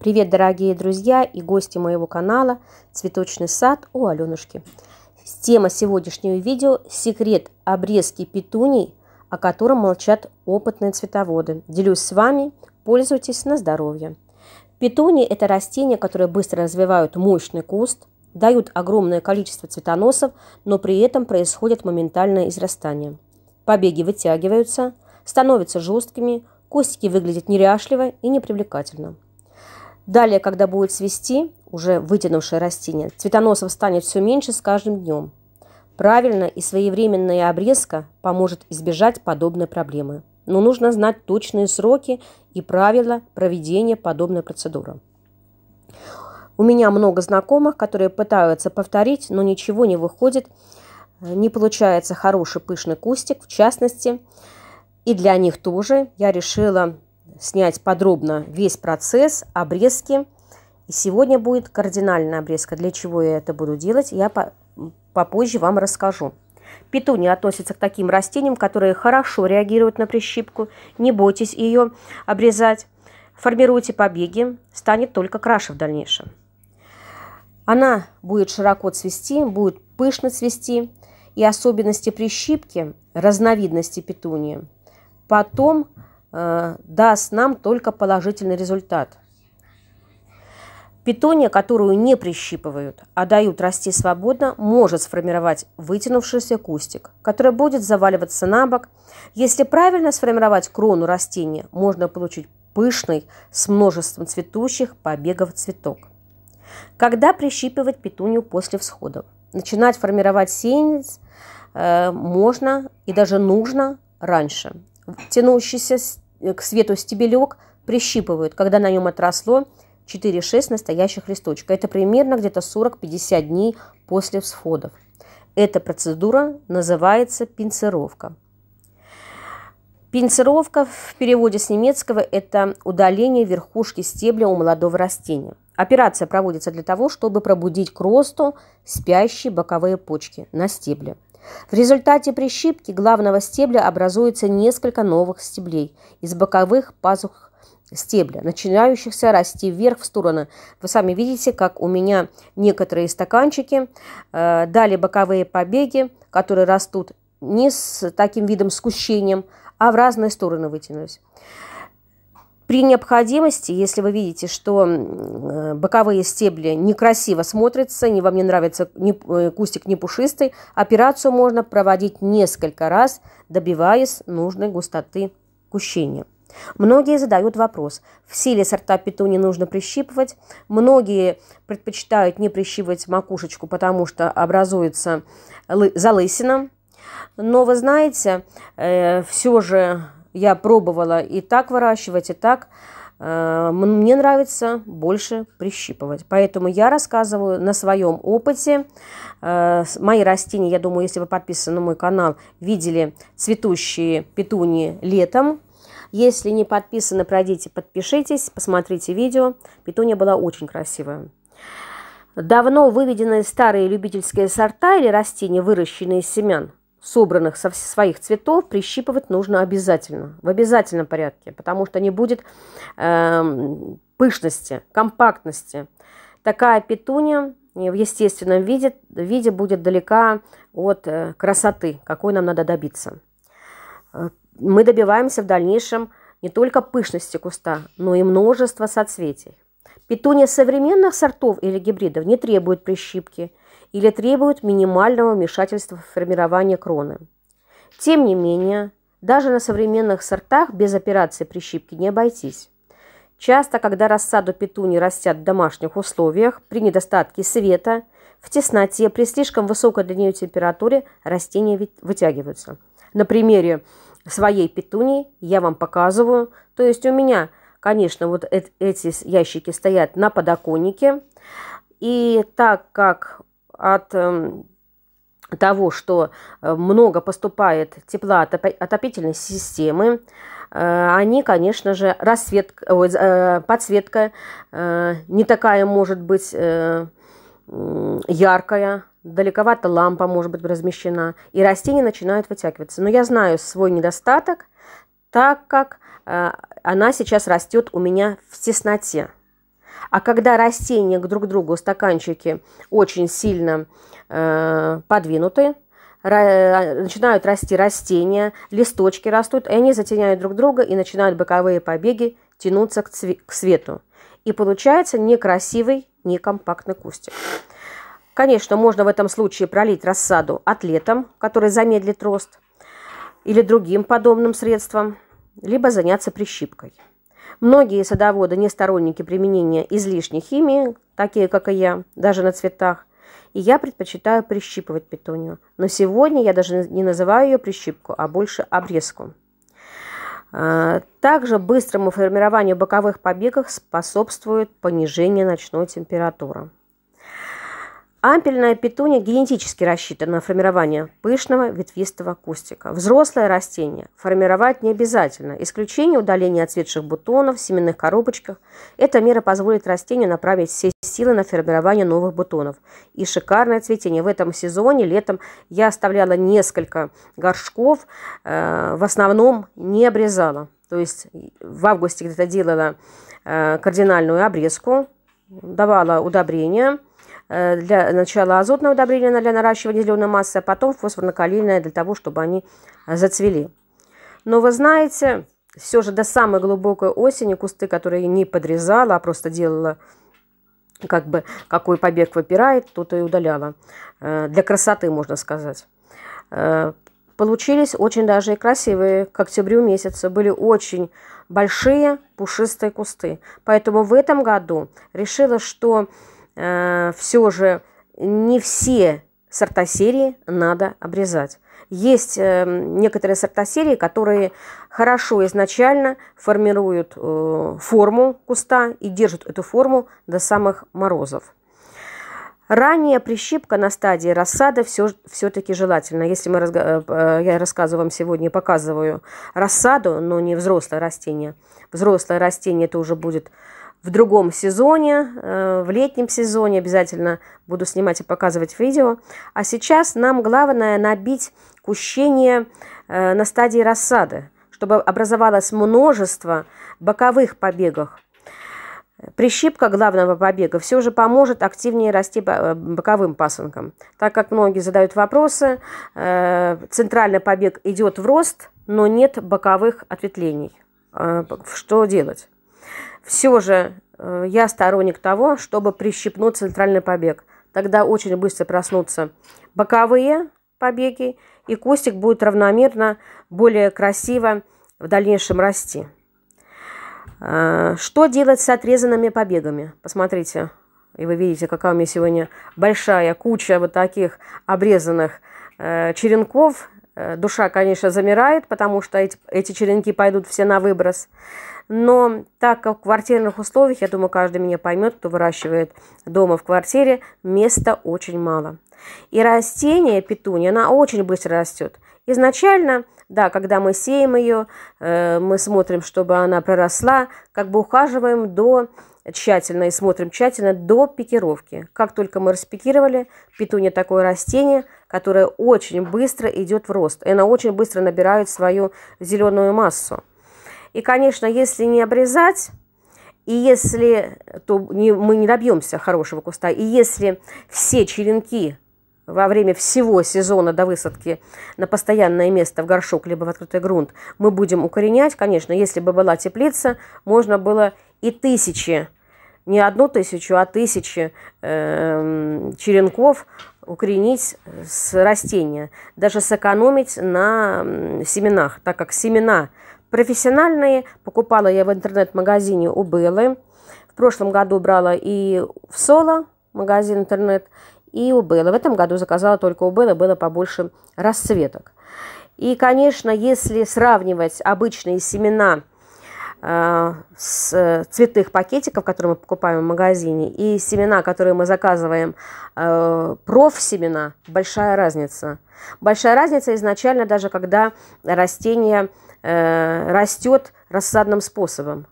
Привет, дорогие друзья и гости моего канала «Цветочный сад» у Аленушки. Тема сегодняшнего видео – секрет обрезки петуний, о котором молчат опытные цветоводы. Делюсь с вами, пользуйтесь на здоровье. Петунии это растения, которые быстро развивают мощный куст, дают огромное количество цветоносов, но при этом происходит моментальное израстание. Побеги вытягиваются, становятся жесткими, костики выглядят неряшливо и непривлекательно – Далее, когда будет свести, уже вытянувшее растение, цветоносов станет все меньше с каждым днем. Правильно и своевременная обрезка поможет избежать подобной проблемы. Но нужно знать точные сроки и правила проведения подобной процедуры. У меня много знакомых, которые пытаются повторить, но ничего не выходит, не получается хороший пышный кустик, в частности. И для них тоже я решила снять подробно весь процесс обрезки. И сегодня будет кардинальная обрезка. Для чего я это буду делать, я по попозже вам расскажу. Петуния относится к таким растениям, которые хорошо реагируют на прищипку. Не бойтесь ее обрезать. Формируйте побеги, станет только краше в дальнейшем. Она будет широко цвести, будет пышно цвести. И особенности прищипки, разновидности петунии, потом Э, даст нам только положительный результат. Питония, которую не прищипывают, а дают расти свободно, может сформировать вытянувшийся кустик, который будет заваливаться на бок. Если правильно сформировать крону растения, можно получить пышный с множеством цветущих побегов цветок. Когда прищипывать петунию после всходов? Начинать формировать сеянец э, можно и даже нужно раньше тянущийся э, к свету стебелек прищипывают, когда на нем отросло 4-6 настоящих листочка. Это примерно где-то 40-50 дней после всходов. Эта процедура называется пинцировка. Пинцировка в переводе с немецкого – это удаление верхушки стебля у молодого растения. Операция проводится для того, чтобы пробудить к росту спящие боковые почки на стебле – в результате прищипки главного стебля образуется несколько новых стеблей из боковых пазух стебля, начинающихся расти вверх в стороны. Вы сами видите, как у меня некоторые стаканчики э, дали боковые побеги, которые растут не с таким видом скущением, а в разные стороны вытянулись. При необходимости, если вы видите, что э, боковые стебли некрасиво смотрятся, не вам не нравится не, э, кустик не пушистый, операцию можно проводить несколько раз, добиваясь нужной густоты кущения. Многие задают вопрос, все ли сорта петуни нужно прищипывать. Многие предпочитают не прищипывать макушечку, потому что образуется залысина. Но вы знаете, э, все же я пробовала и так выращивать, и так. Э, мне нравится больше прищипывать. Поэтому я рассказываю на своем опыте. Э, мои растения, я думаю, если вы подписаны на мой канал, видели цветущие петунии летом. Если не подписаны, пройдите, подпишитесь, посмотрите видео. Петуния была очень красивая. Давно выведенные старые любительские сорта или растения, выращенные из семян, собранных со своих цветов прищипывать нужно обязательно, в обязательном порядке, потому что не будет э, пышности, компактности. Такая петуния в естественном виде, виде будет далека от э, красоты, какой нам надо добиться. Э, мы добиваемся в дальнейшем не только пышности куста, но и множества соцветий. Петуния современных сортов или гибридов не требует прищипки – или требуют минимального вмешательства в формирование кроны. Тем не менее, даже на современных сортах без операции прищипки не обойтись. Часто, когда рассаду петуни растят в домашних условиях, при недостатке света, в тесноте, при слишком высокой для нее температуре растения вытягиваются. На примере своей петуни я вам показываю. То есть у меня, конечно, вот эти ящики стоят на подоконнике. И так как от эм, того, что э, много поступает тепла от отопительной системы, э, они, конечно же, рассветка, э, подсветка не такая может быть яркая, далековато лампа может быть размещена, и растения начинают вытягиваться. Но я знаю свой недостаток, так как она сейчас растет у меня в тесноте. А когда растения друг к другу, стаканчики, очень сильно э, подвинуты, э, начинают расти растения, листочки растут, и они затеняют друг друга и начинают боковые побеги тянуться к, к свету. И получается некрасивый, некомпактный кустик. Конечно, можно в этом случае пролить рассаду атлетом, который замедлит рост, или другим подобным средством, либо заняться прищипкой. Многие садоводы не сторонники применения излишней химии, такие как и я, даже на цветах, и я предпочитаю прищипывать питонию, Но сегодня я даже не называю ее прищипку, а больше обрезку. А, также быстрому формированию боковых побегов способствует понижение ночной температуры. Ампельная петуния генетически рассчитана на формирование пышного ветвистого кустика. Взрослое растение формировать не обязательно. Исключение удаления отцветших бутонов в семенных коробочках. Эта мера позволит растению направить все силы на формирование новых бутонов. И шикарное цветение. В этом сезоне, летом, я оставляла несколько горшков, э, в основном не обрезала. То есть в августе где-то делала э, кардинальную обрезку, давала удобрения Э, для начала азотное удобрение для наращивания зеленой массы, а потом фосфорно-калийное для того, чтобы они зацвели. Но вы знаете, все же до самой глубокой осени кусты, которые не подрезала, а просто делала как бы какой побег выпирает, тут и удаляла. Э, для красоты, можно сказать. Э, получились очень даже и красивые к октябрю месяца Были очень большие пушистые кусты. Поэтому в этом году решила, что Э, все же не все сорта серии надо обрезать. Есть э, некоторые сорта серии, которые хорошо изначально формируют э, форму куста и держат эту форму до самых морозов. Ранняя прищипка на стадии рассады все, все-таки желательно. Если мы, я рассказываю вам сегодня, показываю рассаду, но не взрослое растение. Взрослое растение это уже будет в другом сезоне, э, в летнем сезоне обязательно буду снимать и показывать видео. А сейчас нам главное набить кущение э, на стадии рассады, чтобы образовалось множество боковых побегов. Прищипка главного побега все же поможет активнее расти э, боковым пасынкам. Так как многие задают вопросы, центральный побег идет в рост, но нет боковых ответвлений. Что делать? Все же э, я сторонник того, чтобы прищипнуть центральный побег. Тогда очень быстро проснутся боковые побеги, и кустик будет равномерно, более красиво в дальнейшем расти. Э, что делать с отрезанными побегами? Посмотрите, и вы видите, какая у меня сегодня большая куча вот таких обрезанных э, черенков Э, душа, конечно, замирает, потому что эти, эти черенки пойдут все на выброс. Но так как в квартирных условиях, я думаю, каждый меня поймет, кто выращивает дома в квартире, места очень мало. И растение петуни, она очень быстро растет. Изначально, да, когда мы сеем ее, э, мы смотрим, чтобы она проросла, как бы ухаживаем до тщательно и смотрим тщательно до пикировки. Как только мы распикировали, петуня такое растение – которая очень быстро идет в рост. И она очень быстро набирает свою зеленую массу. И, конечно, если не обрезать, и если то не, мы не добьемся хорошего куста, и если все черенки во время всего сезона до высадки на постоянное место в горшок либо в открытый грунт мы будем укоренять, конечно, если бы была теплица, можно было и тысячи не одну тысячу, а тысячи э, черенков укоренить с растения, даже сэкономить на семенах, так как семена профессиональные покупала я в интернет-магазине у Беллы. В прошлом году брала и в Соло магазин интернет, и у Беллы. В этом году заказала только у Беллы, было побольше расцветок. И, конечно, если сравнивать обычные семена – Э, с э, цветных пакетиков, которые мы покупаем в магазине, и семена, которые мы заказываем, э, профсемена, большая разница. Большая разница изначально даже, когда растение растет рассадным способом.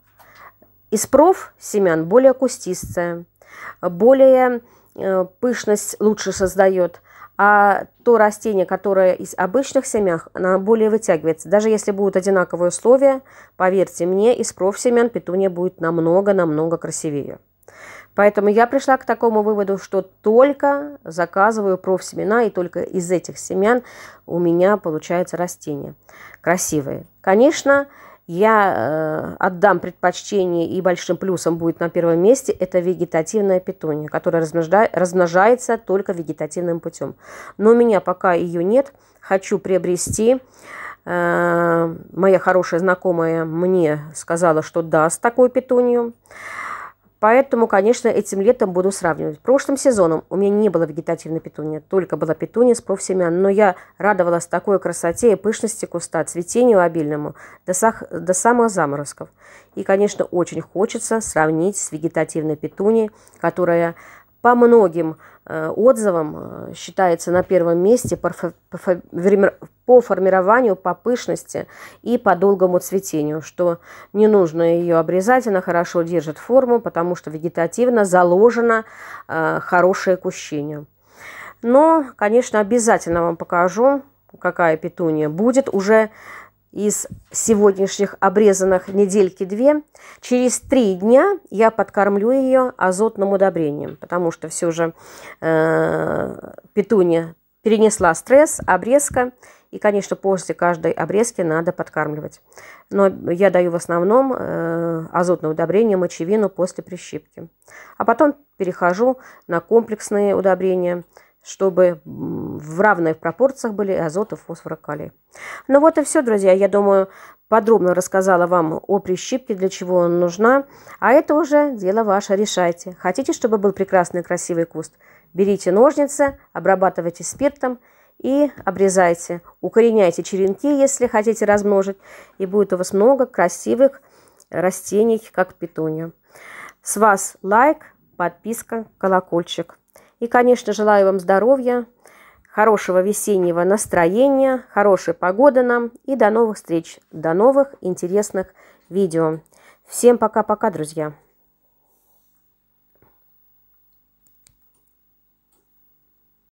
Из проф-семян более кустистая, более пышность лучше создает, а то растение, которое из обычных семян, оно более вытягивается. Даже если будут одинаковые условия, поверьте мне, из профсемен петуния будет намного-намного красивее. Поэтому я пришла к такому выводу, что только заказываю профсемена, и только из этих семян у меня получаются растения красивые. Конечно, я э, отдам предпочтение и большим плюсом будет на первом месте, это вегетативная петуния, которая размножается только вегетативным путем. Но у меня пока ее нет, хочу приобрести. Э, моя хорошая знакомая мне сказала, что даст такую петунию. Поэтому, конечно, этим летом буду сравнивать. Прошлым сезоном у меня не было вегетативной петунии, только была петуния с профсемян. Но я радовалась такой красоте и пышности куста, цветению обильному, до, сах... до самых заморозков. И, конечно, очень хочется сравнить с вегетативной петунией, которая по многим э, отзывам э, считается на первом месте по, формированию, по пышности и по долгому цветению, что не нужно ее обрезать, она хорошо держит форму, потому что вегетативно заложено э, хорошее кущение. Но, конечно, обязательно вам покажу, какая петуния будет уже из сегодняшних обрезанных недельки две, через три дня я подкормлю ее азотным удобрением, потому что все же э, петуня перенесла стресс, обрезка, и, конечно, после каждой обрезки надо подкармливать. Но я даю в основном э, азотное удобрение, мочевину после прищипки. А потом перехожу на комплексные удобрения – чтобы в равных пропорциях были азот и фосфор и калий. Ну вот и все, друзья. Я думаю, подробно рассказала вам о прищипке, для чего он нужна. А это уже дело ваше, решайте. Хотите, чтобы был прекрасный красивый куст? Берите ножницы, обрабатывайте спиртом и обрезайте. Укореняйте черенки, если хотите размножить. И будет у вас много красивых растений, как петунья. С вас лайк, подписка, колокольчик. И, конечно, желаю вам здоровья, хорошего весеннего настроения, хорошей погоды нам и до новых встреч, до новых интересных видео. Всем пока-пока, друзья!